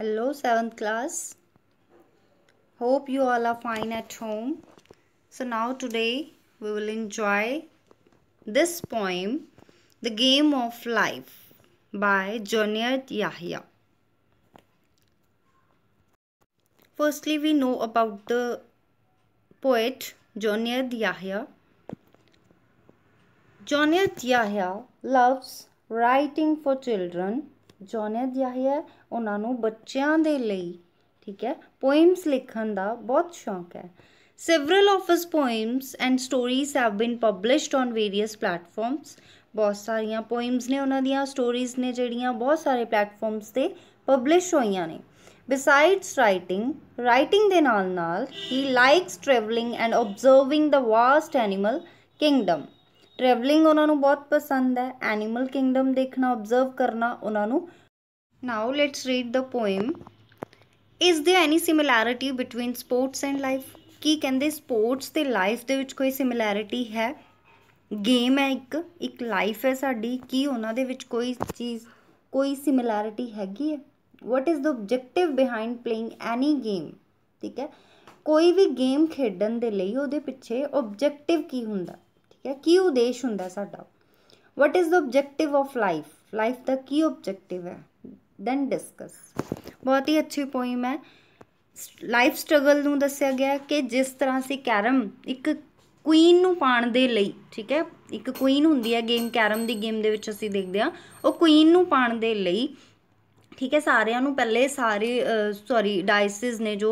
hello 7th class hope you all are fine at home so now today we will enjoy this poem the game of life by Junaid Yahya firstly we know about the poet Junaid Yahya Junaid Yahya loves writing for children ਜੋਨਦ ਯਾਹਿਆ ਉਹਨਾਂ ਨੂੰ ਬੱਚਿਆਂ ਦੇ ਲਈ ਠੀਕ ਹੈ poems ਲਿਖਣ ਦਾ ਬਹੁਤ ਸ਼ੌਂਕ ਹੈ several of his poems and stories have been published on various platforms ਬਹੁਤ ਸਾਰੀਆਂ ਪੋਇਮਸ ਨੇ ਉਹਨਾਂ ਦੀਆਂ ਸਟੋਰੀਜ਼ ਨੇ ਜਿਹੜੀਆਂ ਬਹੁਤ ਸਾਰੇ ਪਲੇਟਫਾਰਮਸ ਤੇ ਪਬਲਿਸ਼ ਹੋਈਆਂ ਨੇ ਬਿਸਾਈਡਸ ਰਾਈਟਿੰਗ ਰਾਈਟਿੰਗ ਦੇ ਨਾਲ ਨਾਲ ਹੀ likes travelling and observing the vast animal kingdom travelling ਉਹਨਾਂ ਨੂੰ ਬਹੁਤ ਪਸੰਦ ਹੈ ਐਨੀਮਲ ਕਿੰਗਡਮ ਦੇਖਣਾ ਆਬਜ਼ਰਵ ਕਰਨਾ ਉਹਨਾਂ ਨੂੰ now let's read the poem is there any similarity between sports and life ਕੀ ਕਹਿੰਦੇ ਸਪੋਰਟਸ ਤੇ ਲਾਈਫ ਦੇ ਵਿੱਚ ਕੋਈ ਸਿਮਿਲੈਰਿਟੀ ਹੈ ਗੇਮ ਹੈ ਇੱਕ ਇੱਕ ਲਾਈਫ ਹੈ ਸਾਡੀ ਕੀ ਉਹਨਾਂ ਦੇ ਵਿੱਚ ਕੋਈ ਚੀਜ਼ ਕੋਈ ਸਿਮਿਲੈਰਿਟੀ ਹੈਗੀ ਹੈ what is the objective behind playing any game ਠੀਕ ਹੈ ਕੋਈ ਵੀ ਗੇਮ ਖੇਡਣ ਦੇ ਲਈ ਉਹਦੇ ਪਿੱਛੇ ਆਬਜੈਕਟਿਵ ਕੀ ਹੁੰਦਾ ਠੀਕ ਹੈ ਕੀ ਉਦੇਸ਼ ਹੁੰਦਾ ਸਾਡਾ what is the objective of life life ਦਾ ਕੀ ਆਬਜੈਕਟਿਵ ਹੈ ਦੈਨ ਡਿਸਕਸ ਬਹੁਤ ਹੀ ਅੱਛੀ ਪੋਇਮ ਹੈ ਲਾਈਫ ਸਟਰਗਲ ਨੂੰ ਦੱਸਿਆ ਗਿਆ ਕਿ ਜਿਸ ਤਰ੍ਹਾਂ ਸੀ ਕੈਰਮ ਇੱਕ ਕੁਈਨ ਨੂੰ ਪਾਣ ਦੇ ਲਈ ਠੀਕ ਹੈ ਇੱਕ ਕੁਈਨ ਹੁੰਦੀ ਹੈ ਗੇਮ ਕੈਰਮ ਦੀ ਗੇਮ ਦੇ ਵਿੱਚ ਅਸੀਂ ਦੇਖਦੇ ਹਾਂ ਉਹ ਕੁਈਨ ਨੂੰ ਪਾਣ ਦੇ ਲਈ ਠੀਕ ਹੈ ਸਾਰਿਆਂ ਨੂੰ ਪਹਿਲੇ ਸਾਰੇ ਸੌਰੀ ਡਾਈਸਿਸ ਨੇ ਜੋ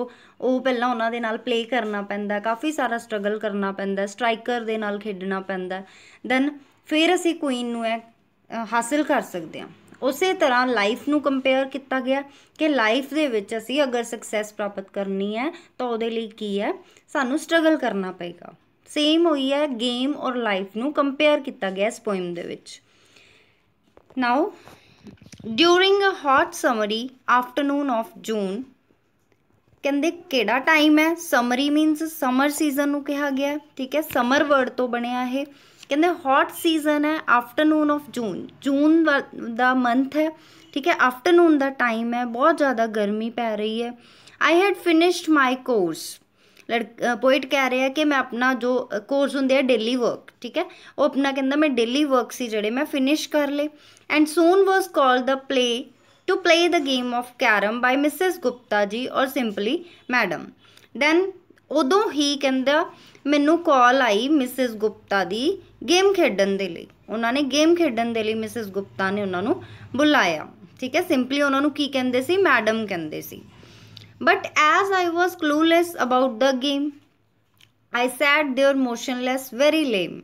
ਉਹ ਪਹਿਲਾਂ ਉਹਨਾਂ ਦੇ ਨਾਲ ਪਲੇ ਕਰਨਾ ਪੈਂਦਾ ਕਾਫੀ ਸਾਰਾ ਸਟਰਗਲ ਕਰਨਾ ਪੈਂਦਾ ਸਟ੍ਰਾਈਕਰ ਦੇ ਨਾਲ ਖੇਡਣਾ ਪੈਂਦਾ ਦੈਨ ਫਿਰ ਅਸੀਂ ਕੁਈਨ ਨੂੰ ਇਹ ਹਾਸਲ ਕਰ ਸਕਦੇ ਹਾਂ ਉਸੇ ਤਰ੍ਹਾਂ ਲਾਈਫ ਨੂੰ ਕੰਪੇਅਰ ਕੀਤਾ ਗਿਆ ਕਿ ਲਾਈਫ ਦੇ ਵਿੱਚ ਅਸੀਂ ਅਗਰ ਸਕਸੈਸ ਪ੍ਰਾਪਤ ਕਰਨੀ ਹੈ ਤਾਂ ਉਹਦੇ ਲਈ ਕੀ ਹੈ ਸਾਨੂੰ ਸਟਰਗਲ ਕਰਨਾ ਪਏਗਾ ਸੇਮ ਹੋਈ ਹੈ ਗੇਮ ਔਰ ਲਾਈਫ ਨੂੰ ਕੰਪੇਅਰ ਕੀਤਾ ਗਿਆ ਇਸ ਪੋਇਮ ਦੇ ਵਿੱਚ now during a hot summery afternoon of June ਕਹਿੰਦੇ ਕਿਹੜਾ ਟਾਈਮ ਹੈ ਸਮਰੀ ਮੀਨਸ ਸਮਰ ਸੀਜ਼ਨ ਨੂੰ ਕਿਹਾ ਗਿਆ ਠੀਕ ਹੈ ਸਮਰ ਵਰਡ ਤੋਂ ਬਣਿਆ ਇਹ ਕਹਿੰਦੇ ਹੌਟ ਸੀਜ਼ਨ ਹੈ ਆਫਟਰਨੂਨ ਆਫ ਜੂਨ ਜੂਨ ਦਾ ਮੰਥ ਹੈ ਠੀਕ ਹੈ ਆਫਟਰਨੂਨ ਦਾ ਟਾਈਮ ਹੈ ਬਹੁਤ ਜ਼ਿਆਦਾ ਗਰਮੀ ਪੈ ਰਹੀ ਹੈ I had finished my course poet ਕਹਿ ਰਿਹਾ ਕਿ ਮੈਂ ਆਪਣਾ ਜੋ ਕੋਰਸ ਹੁੰਦੇ ਆ ਡੇਲੀ ਵਰਕ ਠੀਕ ਹੈ ਉਹ ਆਪਣਾ ਕਹਿੰਦਾ ਮੈਂ ਡੇਲੀ ਵਰਕ ਸੀ ਜਿਹੜੇ ਮੈਂ ਫਿਨਿਸ਼ ਕਰ ਲਏ and soon was called the play to play the game of carrom by Mrs Gupta ji or simply madam then ਉਦੋਂ ਹੀ ਕਹਿੰਦਾ ਮੈਨੂੰ ਕਾਲ ਆਈ ਮਿਸਿਸ ਗੁਪਤਾ ਦੀ ਗੇਮ ਖੇਡਣ ਦੇ ਲਈ ਉਹਨਾਂ ਨੇ ਗੇਮ ਖੇਡਣ ਦੇ ਲਈ ਮਿਸਿਸ ਗੁਪਤਾ ਨੇ ਉਹਨਾਂ ਨੂੰ ਬੁਲਾਇਆ ਠੀਕ ਹੈ ਸਿੰਪਲੀ ਉਹਨਾਂ ਨੂੰ ਕੀ ਕਹਿੰਦੇ ਸੀ ਮੈਡਮ ਕਹਿੰਦੇ ਸੀ But as I was clueless about the game, I sat there motionless, very lame.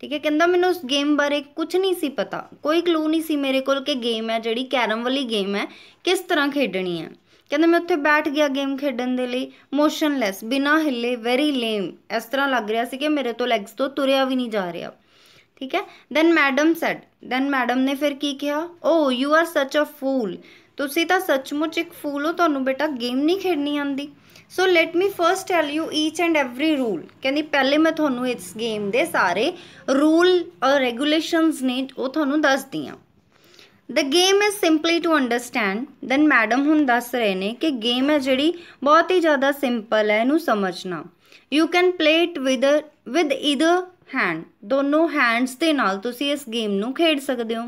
ਠੀਕ ਹੈ ਕਹਿੰਦਾ ਮੈਨੂੰ ਉਸ ਗੇਮ ਬਾਰੇ ਕੁਝ ਨਹੀਂ ਸੀ ਪਤਾ ਕੋਈ ਕਲੂ ਨਹੀਂ ਸੀ ਮੇਰੇ ਕੋਲ ਕਿ ਗੇਮ ਹੈ ਜਿਹੜੀ ਕੈਰਮ ਵਾਲੀ ਗੇਮ ਹੈ ਕਿਸ ਤਰ੍ਹਾਂ ਖੇਡਣੀ ਹੈ ਕਹਿੰਦਾ ਮੈਂ ਉੱਥੇ ਬੈਠ ਗਿਆ ਗੇਮ ਖੇਡਣ ਦੇ ਲਈ ਮੋਸ਼ਨਲੈਸ ਬਿਨਾ ਹਿੱਲੇ ਵੈਰੀ ਲੇਮ ਇਸ ਤਰ੍ਹਾਂ ਲੱਗ ਰਿਹਾ ਸੀ ਕਿ ਮੇਰੇ ਤੋਂ ਲੈਗਸ ਤੋਂ ਤੁਰਿਆ ਵੀ ਨਹੀਂ ਜਾ ਰਿਹਾ ਠੀਕ ਹੈ then madam said then madam ਨੇ ਫਿਰ ਕੀ ਕਿਹਾ ਓ ਯੂ ਆਰ ਸੱਚ ਅ ਫੂਲ ਤੁਸੀਂ ਤਾਂ ਸੱਚਮੁੱਚ ਇੱਕ ਫੂਲ ਹੋ ਤੁਹਾਨੂੰ ਬੇਟਾ ਗੇਮ ਨਹੀਂ ਖੇਡਣੀ ਆਂਦੀ so let me first tell you each and every rule ਕਹਿੰਦੀ ਪਹਿਲੇ ਮੈਂ ਤੁਹਾਨੂੰ ਇਸ ਗੇਮ ਦੇ ਸਾਰੇ ਰੂਲ ਔਰ ਰੈਗੂਲੇਸ਼ਨਸ ਨੇ ਉਹ ਤੁਹਾਨੂੰ ਦੱਸਦੀ ਆ the game is simply to understand then madam ਹੁਣ ਦੱਸ ਰਹੇ ਨੇ ਕਿ ਗੇਮ ਹੈ ਜਿਹੜੀ ਬਹੁਤ ਹੀ ਜ਼ਿਆਦਾ ਸਿੰਪਲ ਹੈ ਇਹਨੂੰ ਸਮਝਣਾ you can play it with with either hand ਦੋਨੋਂ ਹੈਂਡਸ ਦੇ ਨਾਲ ਤੁਸੀਂ ਇਸ ਗੇਮ ਨੂੰ ਖੇਡ ਸਕਦੇ ਹੋ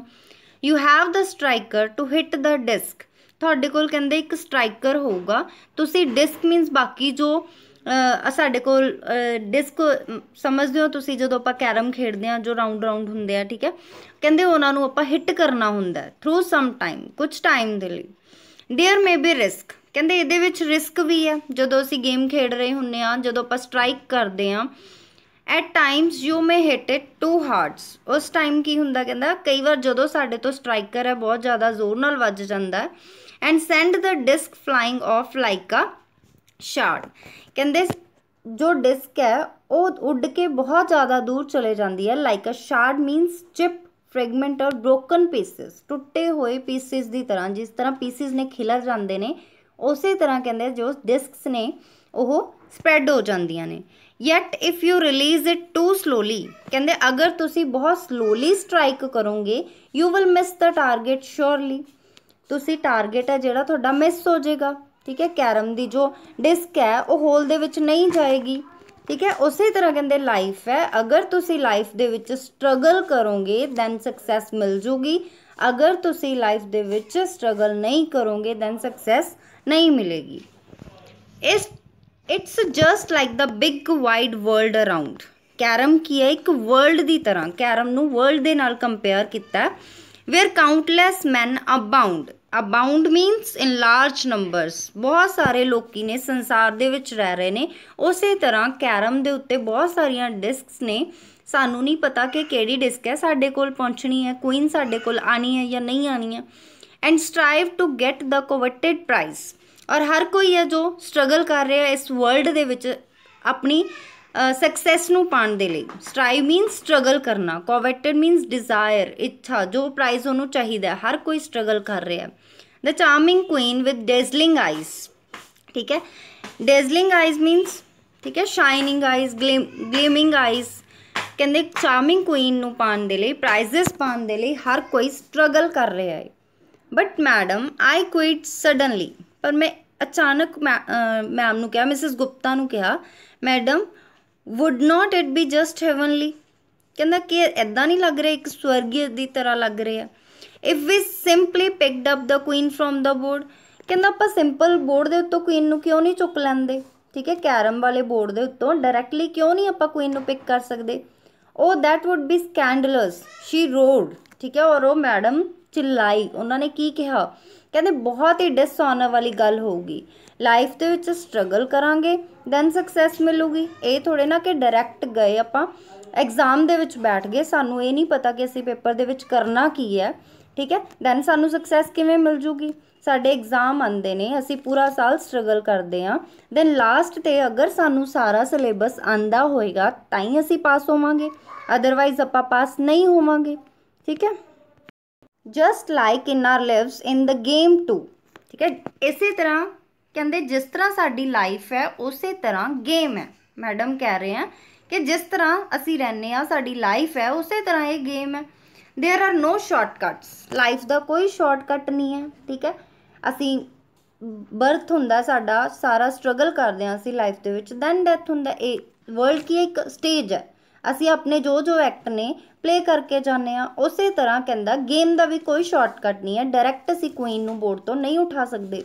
you have the striker to hit the disc ਤੁਹਾਡੇ ਕੋਲ ਕਹਿੰਦੇ ਇੱਕ ਸਟ੍ਰਾਈਕਰ ਹੋਊਗਾ ਤੁਸੀਂ ਡਿਸਕ ਮੀਨਸ ਬਾਕੀ ਜੋ ਸਾਡੇ ਕੋਲ ਡਿਸਕ ਸਮਝਦੇ ਹੋ ਤੁਸੀਂ ਜਦੋਂ ਆਪਾਂ ਕੈਰਮ ਖੇਡਦੇ ਆ ਜੋ ਰਾਉਂਡ ਰਾਉਂਡ ਹੁੰਦੇ ਆ ਠੀਕ ਹੈ ਕਹਿੰਦੇ ਉਹਨਾਂ ਨੂੰ ਆਪਾਂ ਹਿੱਟ ਕਰਨਾ ਹੁੰਦਾ ਥਰੂ ਸਮ ਟਾਈਮ ਕੁਝ ਟਾਈਮ ਦੇ ਲਈ देयर ਮੇ ਬੀ ਰਿਸਕ ਕਹਿੰਦੇ ਇਹਦੇ ਵਿੱਚ ਰਿਸਕ ਵੀ ਹੈ ਜਦੋਂ ਅਸੀਂ ਗੇਮ ਖੇਡ ਰਹੇ ਹੁੰਨੇ ਆ ਜਦੋਂ ਆਪਾਂ ਸਟ੍ਰਾਈਕ ਕਰਦੇ ਆ at times you may hit it too hard ਉਸ ਟਾਈਮ ਕੀ ਹੁੰਦਾ ਕਹਿੰਦਾ ਕਈ ਵਾਰ ਜਦੋਂ ਸਾਡੇ ਤੋਂ ਸਟ੍ਰਾਈਕਰ ਹੈ ਬਹੁਤ ਜ਼ਿਆਦਾ ਜ਼ੋਰ ਨਾਲ ਵੱਜ ਜਾਂਦਾ and send the disc flying off like a shot ਕਹਿੰਦੇ ਜੋ ਡਿਸਕ ਹੈ ਉਹ ਉੱਡ ਕੇ ਬਹੁਤ ਜ਼ਿਆਦਾ ਦੂਰ ਚਲੇ ਜਾਂਦੀ ਹੈ like a shot means chip fragment or broken pieces ਟੁੱਟੇ ਹੋਏ ਪੀਸਸ ਦੀ ਤਰ੍ਹਾਂ ਜਿਸ ਤਰ੍ਹਾਂ ਪੀਸਸ ਨੇ ਖਿਲਰ ਜਾਂਦੇ ਨੇ ਉਸੇ ਤਰ੍ਹਾਂ ਕਹਿੰਦੇ ਜੋ ਡਿਸਕਸ ਨੇ ਉਹ ਸਪਰੈਡ ਹੋ ਜਾਂਦੀਆਂ ਨੇ yet if you release it too slowly ਕਹਿੰਦੇ ਅਗਰ ਤੁਸੀਂ ਬਹੁਤ ਸਲੋਲੀ ਸਟ੍ਰਾਈਕ ਕਰੋਗੇ you will miss the target surely ਤੁਸੀਂ ਟਾਰਗੇਟ ਹੈ ਜਿਹੜਾ ਤੁਹਾਡਾ ਮਿਸ ਹੋ ਜਾਏਗਾ ਠੀਕ ਹੈ ਕੈਰਮ ਦੀ ਜੋ ਡਿਸਕ ਹੈ ਉਹ ਹੋਲ ਦੇ ਵਿੱਚ ਨਹੀਂ ਜਾਏਗੀ ਠੀਕ ਹੈ ਉਸੇ ਤਰ੍ਹਾਂ ਕਹਿੰਦੇ ਲਾਈਫ ਹੈ ਅਗਰ ਤੁਸੀਂ ਲਾਈਫ ਦੇ ਵਿੱਚ ਸਟਰਗਲ ਕਰੋਗੇ ਦੈਨ ਸਕਸੈਸ ਮਿਲ ਜੂਗੀ ਅਗਰ ਤੁਸੀਂ ਲਾਈਫ ਦੇ ਵਿੱਚ ਸਟਰਗਲ ਨਹੀਂ ਕਰੋਗੇ ਦੈਨ ਸਕਸੈਸ ਨਹੀਂ ਮਿਲੇਗੀ ਇਸ it's just like the big wide world around carrom ਕੀ ਹੈ ਇੱਕ ਵਰਲਡ ਦੀ ਤਰ੍ਹਾਂ ਕੈਰਮ ਨੂੰ ਵਰਲਡ ਦੇ ਨਾਲ ਕੰਪੇਅਰ ਕੀਤਾ where countless men abound abound means in large numbers ਬਹੁਤ ਸਾਰੇ ਲੋਕੀ ਨੇ ਸੰਸਾਰ ਦੇ ਵਿੱਚ ਰਹਿ ਰਹੇ ਨੇ ਉਸੇ ਤਰ੍ਹਾਂ ਕੈਰਮ ਦੇ ਉੱਤੇ ਬਹੁਤ ਸਾਰੀਆਂ ਡਿਸਕਸ ਨੇ ਸਾਨੂੰ ਨਹੀਂ ਪਤਾ ਕਿ ਕਿਹੜੀ ਡਿਸਕ ਹੈ ਸਾਡੇ ਕੋਲ ਪਹੁੰਚਣੀ ਹੈ ਕੁਇਨ ਸਾਡੇ ਕੋਲ ਆਣੀ ਹੈ ਜਾਂ ਨਹੀਂ ਆਣੀ ਹੈ and strive to get the coveted prize ਔਰ ਹਰ ਕੋਈ ਹੈ ਜੋ ਸਟਰਗਲ ਕਰ ਰਿਹਾ ਇਸ ਵਰਲਡ ਦੇ ਵਿੱਚ ਆਪਣੀ ਸਕਸੈਸ ਨੂੰ ਪਾਣ ਦੇ ਲਈ ਸਟ੍ਰਾਈਵ ਮੀਨਸ ਸਟਰਗਲ ਕਰਨਾ ਕੋਵੈਟਡ ਮੀਨਸ ਡਿਜ਼ਾਇਰ ਇੱਛਾ ਜੋ ਪ੍ਰਾਈਜ਼ ਉਹਨੂੰ ਚਾਹੀਦਾ ਹਰ ਕੋਈ ਸਟਰਗਲ ਕਰ ਰਿਹਾ the charming queen with dazzling eyes ਠੀਕ ਹੈ ਡੇਜ਼ਲਿੰਗ ਆਈਜ਼ ਮੀਨਸ ਠੀਕ ਹੈ ਸ਼ਾਈਨਿੰਗ ਆਈਜ਼ ਗਲੀਮਿੰਗ ਆਈਜ਼ ਕਹਿੰਦੇ ਚਾਰਮਿੰਗ ਕੁਈਨ ਨੂੰ ਪਾਣ ਦੇ ਲਈ ਪ੍ਰਾਈਜ਼ਸ ਪਾਣ ਦੇ ਲਈ ਹਰ ਕੋਈ ਸਟਰਗਲ ਕਰ ਰਿਹਾ ਹੈ but madam I quit suddenly ਪਰ ਮੈਂ ਅਚਾਨਕ ਮੈਮ ਨੂੰ ਕਿਹਾ ਮਿਸਿਸ ਗੁਪਤਾ ਨੂੰ ਕਿਹਾ madam would not it be just heavenly ਕਹਿੰਦਾ ਕਿ ਐਦਾਂ ਨਹੀਂ ਲੱਗ ਰਿਹਾ ਇੱਕ ਸਵਰਗੀ ਦੀ ਤਰ੍ਹਾਂ ਲੱਗ ਰਿਹਾ if we simply picked up the queen from the board ਕਹਿੰਦਾ ਆਪਾਂ ਸਿੰਪਲ ਬੋਰਡ ਦੇ ਉੱਤੋਂ ਕੁਈਨ ਨੂੰ ਕਿਉਂ ਨਹੀਂ ਚੁੱਕ ਲੈਂਦੇ ਠੀਕ ਹੈ ਕੈਰਮ ਵਾਲੇ ਬੋਰਡ ਦੇ ਉੱਤੋਂ ਡਾਇਰੈਕਟਲੀ ਕਿਉਂ ਨਹੀਂ ਆਪਾਂ ਕੁਈਨ ਨੂੰ ਪਿਕ ਕਰ ਸਕਦੇ ਉਹ that would be scandalous she roared ਠੀਕ ਹੈ ਔਰ ਉਹ ਮੈਡਮ ਚਿਲਾਈ ਉਹਨਾਂ ਨੇ ਕੀ ਕਿਹਾ ਕਹਿੰਦੇ ਬਹੁਤ ਹੀ ਡਿਸਆਨਰ ਵਾਲੀ ਗੱਲ ਹੋਊਗੀ ਲਾਈਫ ਦੇ ਵਿੱਚ ਸਟਰਗਲ ਕਰਾਂਗੇ ਦੈਨ ਸਕਸੈਸ ਮਿਲੂਗੀ ਇਹ ਥੋੜੇ ਨਾ ਕਿ ਡਾਇਰੈਕਟ ਗਏ ਆਪਾਂ ਐਗਜ਼ਾਮ ਦੇ ਵਿੱਚ ਬੈਠ ਗਏ ਸਾਨੂੰ ਇਹ ਨਹੀਂ ਪਤਾ ਕਿ ਅਸੀਂ ਪੇਪਰ ਦੇ ਵਿੱਚ ਕਰਨਾ ਕੀ ਹੈ ਠੀਕ ਹੈ ਦੈਨ ਸਾਨੂੰ ਸਕਸੈਸ ਕਿਵੇਂ ਮਿਲ ਜੂਗੀ ਸਾਡੇ ਐਗਜ਼ਾਮ ਆਉਂਦੇ ਨੇ ਅਸੀਂ ਪੂਰਾ ਸਾਲ ਸਟਰਗਲ ਕਰਦੇ ਆਂ ਦੈਨ ਲਾਸਟ ਤੇ ਅਗਰ ਸਾਨੂੰ ਸਾਰਾ ਸਿਲੇਬਸ ਆਂਦਾ ਹੋਏਗਾ ਤਾਂ ਹੀ ਅਸੀਂ ਪਾਸ ਹੋਵਾਂਗੇ ਅਦਰਵਾਈਜ਼ ਆਪਾਂ ਪਾਸ ਨਹੀਂ ਹੋਵਾਂਗੇ ਠੀਕ ਹੈ just like in our lives in the game too ਠੀਕ ਹੈ ਇਸੇ ਤਰ੍ਹਾਂ ਕਹਿੰਦੇ ਜਿਸ ਤਰ੍ਹਾਂ ਸਾਡੀ ਲਾਈਫ ਹੈ ਉਸੇ ਤਰ੍ਹਾਂ ਗੇਮ ਹੈ ਮੈਡਮ ਕਹਿ ਰਹੇ ਆ ਕਿ ਜਿਸ ਤਰ੍ਹਾਂ ਅਸੀਂ ਰਹਿੰਨੇ ਆ ਸਾਡੀ ਲਾਈਫ ਹੈ ਉਸੇ ਤਰ੍ਹਾਂ ਇਹ ਗੇਮ ਹੈ there are no shortcuts life ਦਾ ਕੋਈ ਸ਼ਾਰਟਕਟ ਨਹੀਂ ਹੈ ਠੀਕ ਹੈ ਅਸੀਂ ਬਰਥ ਹੁੰਦਾ ਸਾਡਾ ਸਾਰਾ ਸਟਰਗਲ ਕਰਦੇ ਆ ਅਸੀਂ ਲਾਈਫ ਦੇ ਵਿੱਚ ਦੈਨ ਡੈਥ ਹੁੰਦਾ ਇਹ ਵਰਲਡ ਕੀ ਇੱਕ ਸਟੇਜ ਹੈ ਅਸੀਂ ਆਪਣੇ ਜੋ ਜੋ ਐਕਟ ਨੇ ਪਲੇ ਕਰਕੇ ਜਾਂਦੇ ਆ ਉਸੇ ਤਰ੍ਹਾਂ ਕਹਿੰਦਾ ਗੇਮ ਦਾ ਵੀ ਕੋਈ ਸ਼ਾਰਟਕਟ ਨਹੀਂ ਹੈ ਡਾਇਰੈਕਟ ਅਸੀਂ ਕੁਈਨ ਨੂੰ ਬੋਰਡ ਤੋਂ ਨਹੀਂ ਉਠਾ ਸਕਦੇ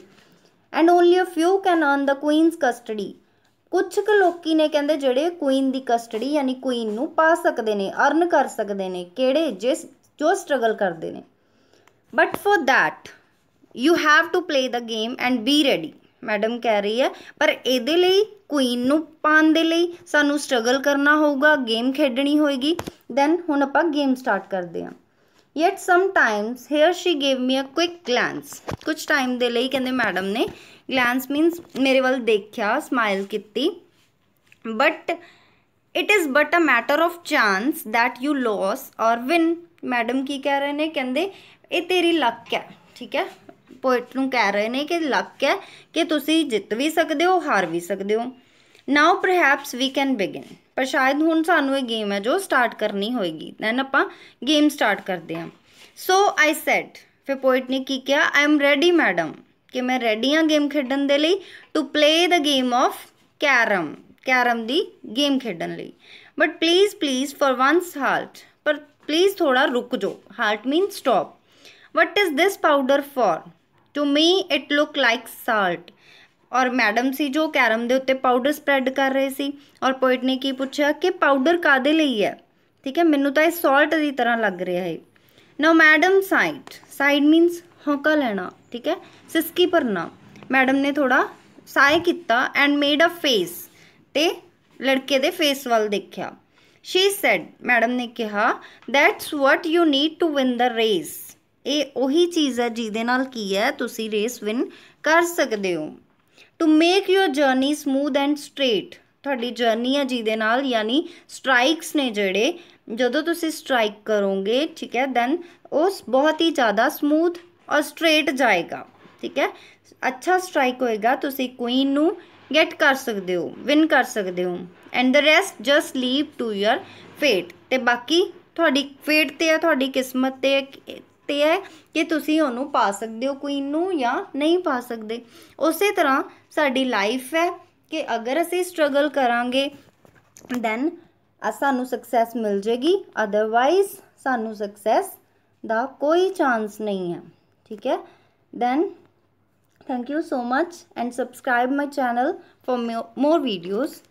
and only a few can earn the queen's custody ਕੁਝ ਕੁ ਲੋਕੀ ਨੇ ਕਹਿੰਦੇ ਜਿਹੜੇ ਕੁਈਨ ਦੀ ਕਸਟਡੀ ਯਾਨੀ ਕੁਈਨ ਨੂੰ ਪਾ ਸਕਦੇ ਨੇ ਅਰਨ ਕਰ ਸਕਦੇ ਨੇ ਕਿਹੜੇ ਜਿਸ ਜੋ ਸਟਰਗਲ ਕਰਦੇ ਨੇ but for that you have to play the game and be ready madam ਕਹਿ ਰਹੀ ਹੈ ਪਰ ਇਹਦੇ ਲਈ ਕੁਈਨ ਨੂੰ ਪਾਣ ਦੇ ਲਈ ਸਾਨੂੰ ਸਟਰਗਲ ਕਰਨਾ ਹੋਊਗਾ ਗੇਮ ਖੇਡਣੀ ਹੋਏਗੀ ਦੈਨ ਹੁਣ ਆਪਾਂ ਗੇਮ ਸਟਾਰਟ ਕਰਦੇ ਹਾਂ yet sometimes here she gave me a quick glance ਕੁਝ ਟਾਈਮ ਦੇ ਲਈ ਕਹਿੰਦੇ ਮੈਡਮ ਨੇ ਗਲਾਂਸ ਮੀਨਸ ਮੇਰੇ ਵੱਲ ਦੇਖਿਆ ਸਮਾਈਲ ਕੀਤੀ but it is but a matter of chance that you lose or win madam ਕੀ ਕਹਿ ਰਹੇ ਨੇ ਕਹਿੰਦੇ ਇਹ ਤੇਰੀ ਲੱਕ ਹੈ ਠੀਕ ਹੈ ਪੋਇਟ ਨੂੰ ਕਹਿ ਰਹੇ ਨੇ ਕਿ ਲੱਕ ਹੈ ਕਿ ਤੁਸੀਂ ਜਿੱਤ ਵੀ ਸਕਦੇ ਹੋ ਹਾਰ ਵੀ ਸਕਦੇ ਹੋ ਨਾਓ ਪਰਹੈਪਸ ਵੀ ਕੈਨ ਬਿਗਨ ਪਰ ਸ਼ਾਇਦ ਹੁਣ ਸਾਨੂੰ ਇਹ ਗੇਮ ਹੈ ਜੋ ਸਟਾਰਟ ਕਰਨੀ ਹੋਏਗੀ ਦੈਨ ਆਪਾਂ ਗੇਮ ਸਟਾਰਟ ਕਰਦੇ ਹਾਂ ਸੋ ਆਈ ਸੈਡ ਫਿਰ ਪੋਇਟ ਨੇ ਕੀ ਕਿਹਾ ਆਈ ਏਮ ਰੈਡੀ ਮੈਡਮ ਕਿ ਮੈਂ ਰੈਡੀ ਹਾਂ ਗੇਮ ਖੇਡਣ ਦੇ ਲਈ to play the game of carrom carrom ਦੀ ਗੇਮ ਖੇਡਣ ਲਈ but please please for once halt ਪਰ ਪਲੀਜ਼ ਥੋੜਾ ਰੁਕ ਜਾਓ halt means stop what is this powder for to me it look like salt ਔਰ ਮੈਡਮ ਸੀ ਜੋ ਕੈਰਮ ਦੇ ਉੱਤੇ ਪਾਊਡਰ ਸਪਰੈਡ ਕਰ ਰਹੇ ਸੀ ਔਰ ਪੋਇਟ ਨੇ ਕੀ ਪੁੱਛਿਆ ਕਿ ਪਾਊਡਰ ਕਾਦੇ ਲਈ ਹੈ ਠੀਕ ਹੈ ਮੈਨੂੰ ਤਾਂ ਇਹ ਸਾਲਟ ਦੀ ਤਰ੍ਹਾਂ ਲੱਗ ਰਿਹਾ ਹੈ ਨਾ ਮੈਡਮ ਸਾਈਡ ਸਾਈਡ ਮੀਨਸ ਹੌਕਾ ਲੈਣਾ ਠੀਕ ਹੈ ਸਿਸਕੀ ਭਰਨਾ ਮੈਡਮ ਨੇ ਥੋੜਾ ਸਾਇ ਕੀਤਾ ਐਂਡ ਮੇਡ ਅ ਫੇਸ ਤੇ ਲੜਕੇ ਦੇ ਫੇਸ ਵੱਲ ਦੇਖਿਆ ਸ਼ੀ ਸੈਡ ਮੈਡਮ ਨੇ ਕਿਹਾ that's what you need to win the race ਇਹ ਉਹੀ ਚੀਜ਼ ਹੈ ਜਿਹਦੇ ਨਾਲ ਕੀ ਹੈ ਤੁਸੀਂ ਰੇਸ ਵਿਨ ਕਰ ਸਕਦੇ ਹੋ to make your journey smooth and straight ਤੁਹਾਡੀ ਜਰਨੀ ਹੈ ਜਿਹਦੇ ਨਾਲ ਯਾਨੀ ਸਟ੍ਰਾਈਕਸ ਨੇ ਜਿਹੜੇ ਜਦੋਂ ਤੁਸੀਂ ਸਟ੍ਰਾਈਕ ਕਰੋਗੇ ਠੀਕ ਹੈ ਦੈਨ ਉਸ ਬਹੁਤ ਹੀ ਜ਼ਿਆਦਾ ਸਮੂਥ ਔਰ ਸਟ੍ਰੇਟ ਜਾਏਗਾ ਠੀਕ ਹੈ ਅੱਛਾ ਸਟ੍ਰਾਈਕ ਹੋਏਗਾ ਤੁਸੀਂ ਕੁਈਨ ਨੂੰ ਗੈਟ ਕਰ ਸਕਦੇ ਹੋ ਵਿਨ ਕਰ ਸਕਦੇ ਹੋ and the rest just leave to your fate ਤੇ ਬਾਕੀ ਤੁਹਾਡੀ ਫੇਟ ਤੇ ਹੈ ਤੁਹਾਡੀ ਕਿਸਮਤ ਤੇ ਤੇ ਹੈ ਕਿ ਤੁਸੀਂ ਉਹਨੂੰ ਪਾ ਸਕਦੇ ਹੋ ਕੁਈਨ ਨੂੰ ਜਾਂ ਨਹੀਂ ਪਾ ਸਕਦੇ ਉਸੇ ਤਰ੍ਹਾਂ ਸਾਡੀ ਲਾਈਫ ਹੈ ਕਿ ਅਗਰ ਅਸੀਂ ਸਟਰਗਲ ਕਰਾਂਗੇ ਦੈਨ ਸਾਨੂੰ ਸਕਸੈਸ ਮਿਲ ਜੇਗੀ ਅਦਰਵਾਈਜ਼ ਸਾਨੂੰ ਸਕਸੈਸ ਦਾ ਕੋਈ ਚਾਂਸ ਨਹੀਂ ਹੈ ਠੀਕ ਹੈ then thank you so much and subscribe my channel for more videos